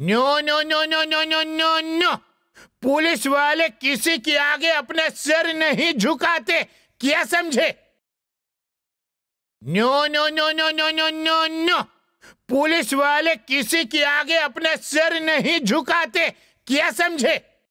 no no no no no no no no police वाले किसी के आगे अपना सर नहीं झुकाते क्या समझे no no no no no no no no police वाले किसी के आगे अपना सर नहीं झुकाते क्या समझे